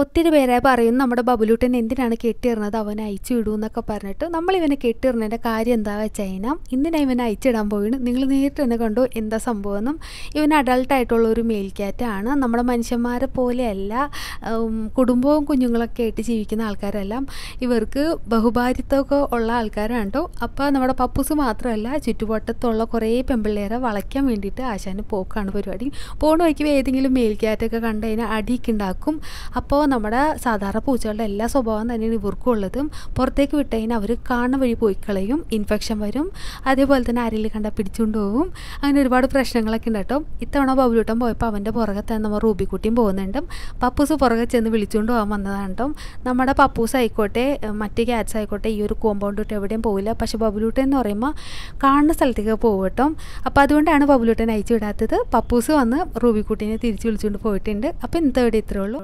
ഒത്തിരി പേരെ പറയും നമ്മുടെ ബബുലൂട്ടൻ എന്തിനാണ് കെട്ടിയിരുന്നത് അവനെ അയച്ചു വിടൂ എന്നൊക്കെ പറഞ്ഞിട്ട് നമ്മൾ ഇവനെ കെട്ടിയിടുന്നതിൻ്റെ കാര്യം എന്താ വെച്ച് കഴിഞ്ഞാൽ ഇന്നിനെ ഇവനെ അയച്ചിടാൻ പോവുകയാണ് നിങ്ങൾ നേരിട്ട് തന്നെ കണ്ടു എന്താ സംഭവമെന്നും ഇവൻ അഡൾട്ടായിട്ടുള്ള ഒരു മേൽക്കാറ്റാണ് നമ്മുടെ മനുഷ്യന്മാരെ പോലെയല്ല കുടുംബവും കുഞ്ഞുങ്ങളൊക്കെ ആയിട്ട് ജീവിക്കുന്ന ആൾക്കാരെല്ലാം ഇവർക്ക് ബഹുഭാരിത്വമൊക്കെ ഉള്ള ആൾക്കാരാണ് കേട്ടോ അപ്പോൾ നമ്മുടെ പപ്പൂസ് മാത്രമല്ല ചുറ്റുവട്ടത്തുള്ള കുറേ പെമ്പിള്ളേരെ വളയ്ക്കാൻ വേണ്ടിയിട്ട് ആശാന് പോക്കാണ് പരിപാടി പോണ വഴിക്ക് ഏതെങ്കിലും മേൽക്കാറ്റൊക്കെ ക്യാറ്റൊക്കെ കണ്ടു കഴിഞ്ഞാൽ അടിയൊക്കെ ഉണ്ടാക്കും അപ്പോൾ അപ്പോൾ നമ്മുടെ സാധാരണ പൂച്ചകളുടെ എല്ലാ സ്വഭാവം തന്നെയാണ് ഇവർക്കും ഉള്ളതും പുറത്തേക്ക് വിട്ട് കഴിഞ്ഞാൽ അവർ കാണുന്ന വഴി പോയി കളയും ഇൻഫെക്ഷൻ വരും അതേപോലെ തന്നെ ആരെങ്കിലും കണ്ട പിടിച്ചുകൊണ്ട് പോകും അങ്ങനെ ഒരുപാട് പ്രശ്നങ്ങളൊക്കെ ഉണ്ട് കേട്ടോ ഇത്തവണ ബൗലൂട്ടം പോയപ്പോൾ അവൻ്റെ പുറകെ തന്നെ നമ്മൾ റൂബിക്കുട്ടിയും പോകുന്നുണ്ട് പപ്പൂസ് പുറകെ ചെന്ന് വിളിച്ചുകൊണ്ട് പോകാൻ വന്നതാണ് കേട്ടോ നമ്മുടെ പപ്പൂസ് ആയിക്കോട്ടെ മറ്റ് ക്യാറ്റ്സ് ആയിക്കോട്ടെ ഈ ഒരു കോമ്പൗണ്ട് ഇട്ട് എവിടെയും പോവില്ല പക്ഷേ ബബുലൂട്ടൻ എന്ന് പറയുമ്പോൾ കാണുന്ന സ്ഥലത്തേക്ക് പോകും കേട്ടോ അപ്പോൾ അതുകൊണ്ടാണ് ബബുലൂട്ടൻ അയച്ചു വിടാത്തത് പപ്പൂസ് വന്ന് റൂബിക്കുട്ടീനെ തിരിച്ചു വിളിച്ചുകൊണ്ട് പോയിട്ടുണ്ട് അപ്പോൾ ഇന്നത്തെ ഇവിടെ ഇത്രയേ ഉള്ളൂ